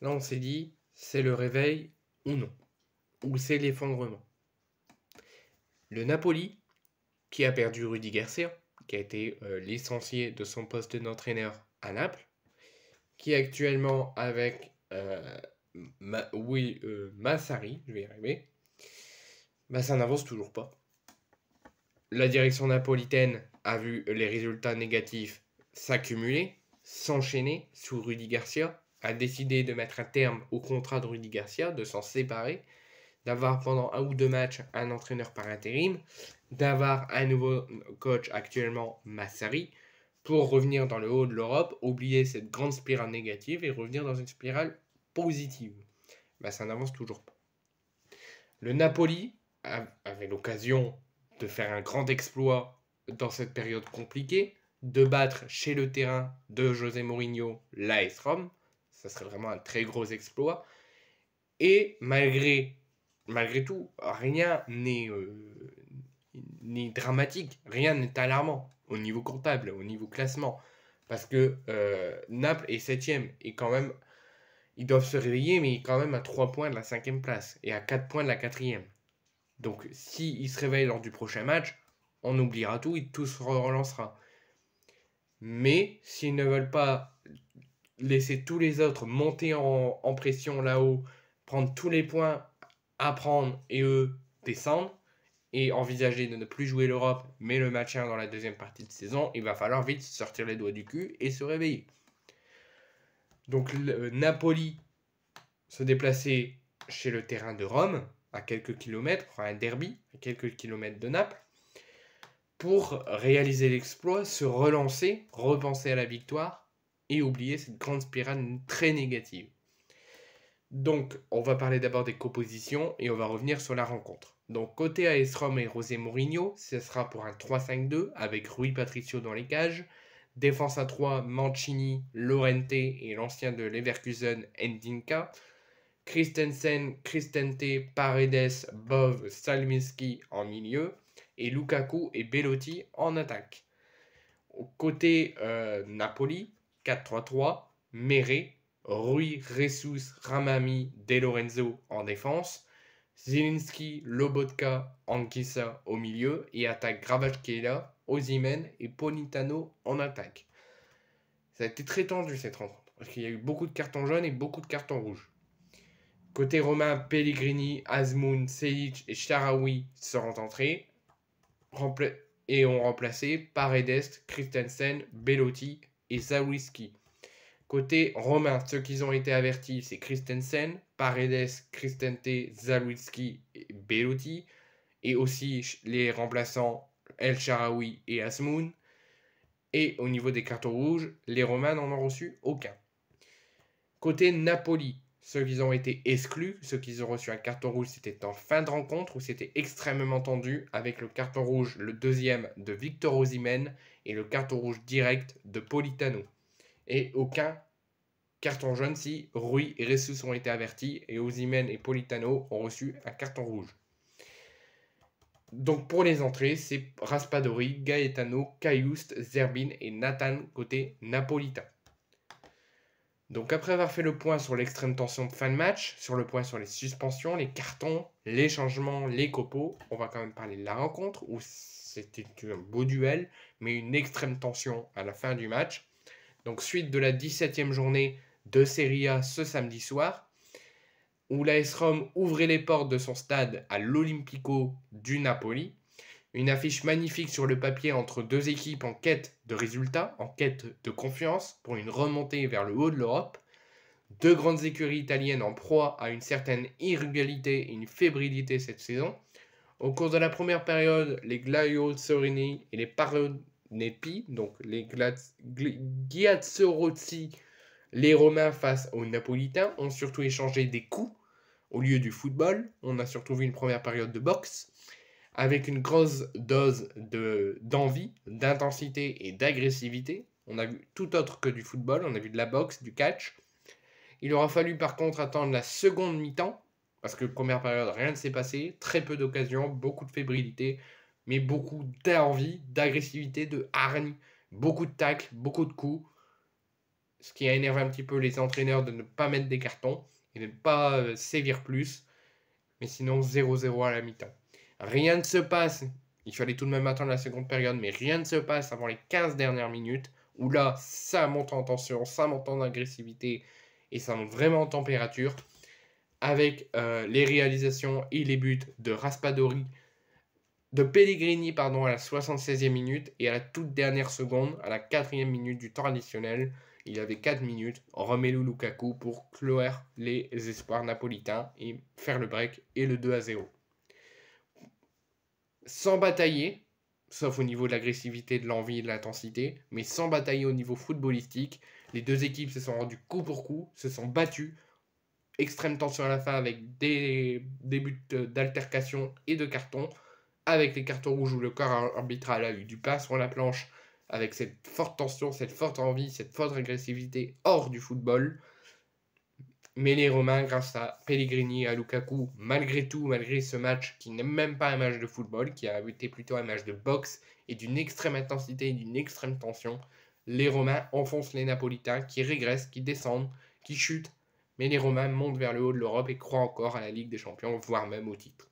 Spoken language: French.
Là, on s'est dit, c'est le réveil ou non, ou c'est l'effondrement. Le Napoli, qui a perdu Rudy Garcia, qui a été euh, l'essentiel licencié de son poste d'entraîneur à Naples, qui est actuellement avec euh, oui, euh, Massari, je vais y arriver, bah, ça n'avance toujours pas. La direction napolitaine a vu les résultats négatifs s'accumuler, s'enchaîner sous Rudy Garcia, a décidé de mettre un terme au contrat de Rudy Garcia, de s'en séparer, d'avoir pendant un ou deux matchs un entraîneur par intérim, d'avoir un nouveau coach actuellement Massari, pour revenir dans le haut de l'Europe, oublier cette grande spirale négative et revenir dans une spirale positive. Bah, ça n'avance toujours pas. Le Napoli avait l'occasion de faire un grand exploit dans cette période compliquée, de battre chez le terrain de José Mourinho l'AS ça serait vraiment un très gros exploit. Et malgré, malgré tout, rien n'est euh, dramatique, rien n'est alarmant au niveau comptable, au niveau classement. Parce que euh, Naples est 7 et quand même, ils doivent se réveiller, mais quand même à 3 points de la 5ème place et à 4 points de la quatrième Donc s'ils se réveillent lors du prochain match, on oubliera tout et tout se relancera. Mais s'ils ne veulent pas laisser tous les autres monter en, pression là-haut, prendre tous les points à prendre et eux descendre, et envisager de ne plus jouer l'Europe mais le maintien dans la deuxième partie de saison, il va falloir vite sortir les doigts du cul et se réveiller. Donc euh, Napoli se déplaçait chez le terrain de Rome, à quelques kilomètres, pour un derby, à quelques kilomètres de Naples, pour réaliser l'exploit, se relancer, repenser à la victoire et oublier cette grande spirale très négative. Donc, on va parler d'abord des compositions et on va revenir sur la rencontre. Donc, côté AS et Rosé Mourinho, ce sera pour un 3-5-2 avec Rui Patricio dans les cages, défense à 3 Mancini, Lorente et l'ancien de Leverkusen Endinka, Christensen, Christente, Paredes, Bov, Salminski en milieu et Lukaku et Bellotti en attaque. Côté euh, Napoli, 4-3-3, Méré, Rui, Ressus, Ramami, De Lorenzo en défense, Zielinski, Lobotka, Ankisa au milieu et attaque Gravachkela, Ozimen et Ponitano en attaque. Ça a été très tendu cette rencontre parce qu'il y a eu beaucoup de cartons jaunes et beaucoup de cartons rouges. Côté romain, Pellegrini, Azmoun, Selic et Sharawi seront entrés et ont remplacé Paredes, Christensen, Bellotti, et Côté romain, ceux qui ont été avertis, c'est Christensen, Paredes, Christente, Zawitski, Bellotti. Et aussi les remplaçants El Sharawi et Asmoun. Et au niveau des cartons rouges, les Romains n'en ont reçu aucun. Côté Napoli, ceux qui ont été exclus, ceux qui ont reçu un carton rouge, c'était en fin de rencontre où c'était extrêmement tendu avec le carton rouge, le deuxième de Victor Osimhen et le carton rouge direct de Politano. Et aucun carton jaune si Rui et Ressus ont été avertis et Osimhen et Politano ont reçu un carton rouge. Donc pour les entrées, c'est Raspadori, Gaetano, Cayoust, Zerbin et Nathan côté napolitain. Donc après avoir fait le point sur l'extrême tension de fin de match, sur le point sur les suspensions, les cartons, les changements, les copeaux, on va quand même parler de la rencontre où c'était un beau duel, mais une extrême tension à la fin du match. Donc suite de la 17e journée de Serie A ce samedi soir, où l'AS Rome ouvrait les portes de son stade à l'Olimpico du Napoli une affiche magnifique sur le papier entre deux équipes en quête de résultats, en quête de confiance pour une remontée vers le haut de l'Europe. Deux grandes écuries italiennes en proie à une certaine irrégularité et une fébrilité cette saison. Au cours de la première période, les Sorini et les Paronepi, donc les Ghiazzorozzi, les Romains face aux Napolitains, ont surtout échangé des coups au lieu du football. On a surtout vu une première période de boxe avec une grosse dose d'envie, d'intensité et d'agressivité. On a vu tout autre que du football, on a vu de la boxe, du catch. Il aura fallu par contre attendre la seconde mi-temps, parce que première période, rien ne s'est passé, très peu d'occasions, beaucoup de fébrilité, mais beaucoup d'envie, d'agressivité, de hargne, beaucoup de tacles, beaucoup de coups, ce qui a énervé un petit peu les entraîneurs de ne pas mettre des cartons et de ne pas euh, sévir plus. Mais sinon, 0-0 à la mi-temps. Rien ne se passe. Il fallait tout de même attendre la seconde période, mais rien ne se passe avant les 15 dernières minutes, où là, ça monte en tension, ça monte en agressivité, et ça monte vraiment en température, avec euh, les réalisations et les buts de Raspadori, de Pellegrini, pardon, à la 76e minute, et à la toute dernière seconde, à la 4 minute du temps additionnel, il avait 4 minutes, Romelu Lukaku pour clore les espoirs napolitains et faire le break et le 2 à 0 sans batailler, sauf au niveau de l'agressivité, de l'envie et de l'intensité, mais sans batailler au niveau footballistique. Les deux équipes se sont rendues coup pour coup, se sont battues. Extrême tension à la fin avec des buts euh, d'altercation et de cartons. Avec les cartons rouges où le corps arbitral a eu du pas sur la planche, avec cette forte tension, cette forte envie, cette forte agressivité hors du football. Mais les Romains, grâce à Pellegrini et à Lukaku, malgré tout, malgré ce match qui n'est même pas un match de football, qui a été plutôt un match de boxe et d'une extrême intensité et d'une extrême tension, les Romains enfoncent les Napolitains qui régressent, qui descendent, qui chutent. Mais les Romains montent vers le haut de l'Europe et croient encore à la Ligue des Champions, voire même au titre.